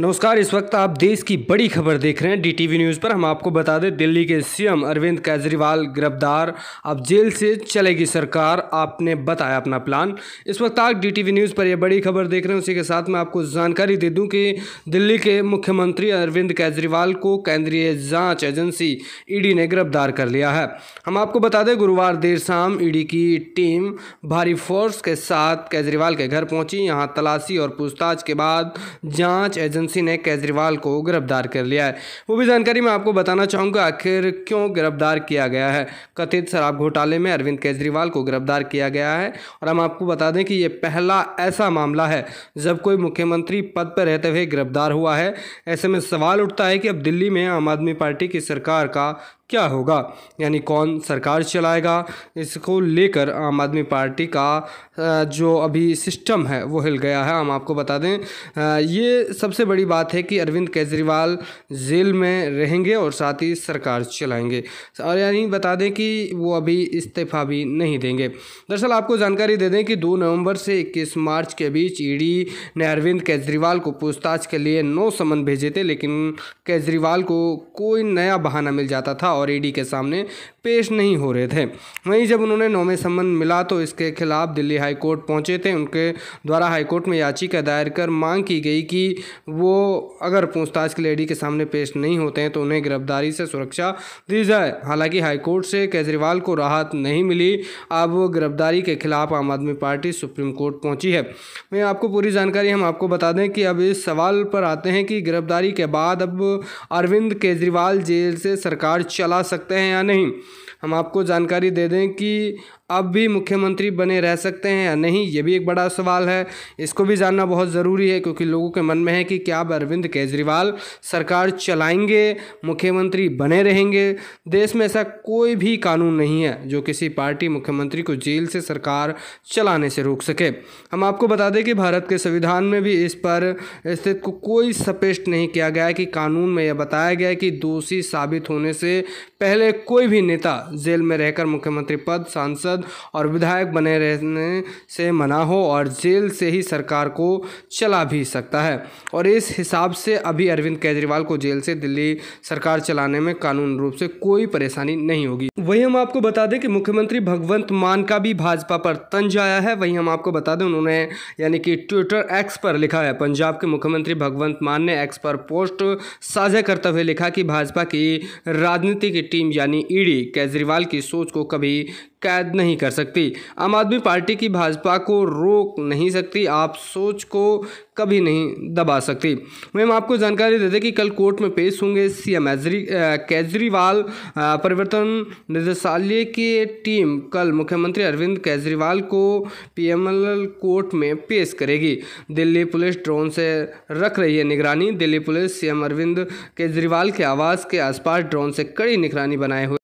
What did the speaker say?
नमस्कार इस वक्त आप देश की बड़ी खबर देख रहे हैं डीटीवी न्यूज़ पर हम आपको बता दें दिल्ली के सीएम अरविंद केजरीवाल गिरफ्तार अब जेल से चलेगी सरकार आपने बताया अपना प्लान इस वक्त आप डीटीवी न्यूज़ पर यह बड़ी खबर देख रहे हैं उसी के साथ मैं आपको जानकारी दे दूं कि दिल्ली के मुख्यमंत्री अरविंद केजरीवाल को केंद्रीय जाँच एजेंसी ईडी ने गिरफ्तार कर लिया है हम आपको बता दें गुरुवार देर शाम ईडी की टीम भारी फोर्स के साथ केजरीवाल के घर पहुंची यहाँ तलाशी और पूछताछ के बाद जाँच एजेंसी एजेंसी ने केजरीवाल को गिरफ्तार कर लिया है वो भी जानकारी मैं आपको बताना चाहूँगा आखिर क्यों गिरफ्तार किया गया है कथित शराब घोटाले में अरविंद केजरीवाल को गिरफ्तार किया गया है और हम आपको बता दें कि ये पहला ऐसा मामला है जब कोई मुख्यमंत्री पद पर रहते हुए गिरफ्तार हुआ है ऐसे में सवाल उठता है कि अब दिल्ली में आम आदमी पार्टी की सरकार का क्या होगा यानी कौन सरकार चलाएगा इसको लेकर आम आदमी पार्टी का जो अभी सिस्टम है वो हिल गया है हम आपको बता दें ये सबसे बड़ी बात है कि अरविंद केजरीवाल जेल में रहेंगे और साथ ही सरकार चलाएंगे और यानी बता दें कि वो अभी इस्तीफा भी नहीं देंगे दरअसल आपको जानकारी दे दें कि दो नवंबर से इक्कीस मार्च के बीच ई ने अरविंद केजरीवाल को पूछताछ के लिए नौ समन भेजे थे लेकिन केजरीवाल को कोई नया बहाना मिल जाता था और और ईडी e के सामने पेश नहीं हो रहे थे वहीं जब उन्होंने नौवे सम्मन मिला तो इसके खिलाफ दिल्ली हाईकोर्ट पहुंचे थे उनके द्वारा हाईकोर्ट में याचिका दायर कर मांग की गई कि वो अगर पूछताछ के लिए ईडी e के सामने पेश नहीं होते हैं तो उन्हें गिरफ्तारी से सुरक्षा दी जाए हालांकि हाईकोर्ट से केजरीवाल को राहत नहीं मिली अब गिरफ्तारी के खिलाफ आम आदमी पार्टी सुप्रीम कोर्ट पहुंची है मैं आपको पूरी जानकारी हम आपको बता दें कि अब इस सवाल पर आते हैं कि गिरफ्तारी के बाद अब अरविंद केजरीवाल जेल से सरकार चला चला सकते हैं या नहीं हम आपको जानकारी दे दें कि अब भी मुख्यमंत्री बने रह सकते हैं या नहीं ये भी एक बड़ा सवाल है इसको भी जानना बहुत ज़रूरी है क्योंकि लोगों के मन में है कि क्या अब अरविंद केजरीवाल सरकार चलाएंगे मुख्यमंत्री बने रहेंगे देश में ऐसा कोई भी कानून नहीं है जो किसी पार्टी मुख्यमंत्री को जेल से सरकार चलाने से रोक सके हम आपको बता दें कि भारत के संविधान में भी इस पर स्थित को कोई स्पष्ट नहीं किया गया कि कानून में यह बताया गया कि दोषी साबित होने से पहले कोई भी नेता जेल में रहकर मुख्यमंत्री पद सांसद और विधायक बने रहने से मना हो और जेल से ही सरकार को चला भी सकता है और इस हिसाब से अभी अरविंद केजरीवाल को जेल से दिल्ली सरकार चलाने में कानून रूप से कोई परेशानी नहीं होगी वही हम आपको बता दें कि मुख्यमंत्री भगवंत मान का भी भाजपा पर तंज आया है वही हम आपको बता दें उन्होंने यानी कि ट्विटर एक्स पर लिखा है पंजाब के मुख्यमंत्री भगवंत मान ने एक्स पर पोस्ट साझा करते हुए लिखा कि भाजपा की राजनीति मुख्यमंत्री की टीम यानी ईडी केजरीवाल की सोच को कभी कैद नहीं कर सकती आम आदमी पार्टी की भाजपा को रोक नहीं सकती आप सोच को कभी नहीं दबा सकती मैम आपको जानकारी दे दें कि कल कोर्ट में पेश होंगे सीएम केजरीवाल परिवर्तन निदेशालय की टीम कल मुख्यमंत्री अरविंद केजरीवाल को पीएमएल कोर्ट में पेश करेगी दिल्ली पुलिस ड्रोन से रख रही है निगरानी दिल्ली पुलिस सीएम अरविंद केजरीवाल के आवास के आसपास ड्रोन से कड़ी निगरानी बनाए हुए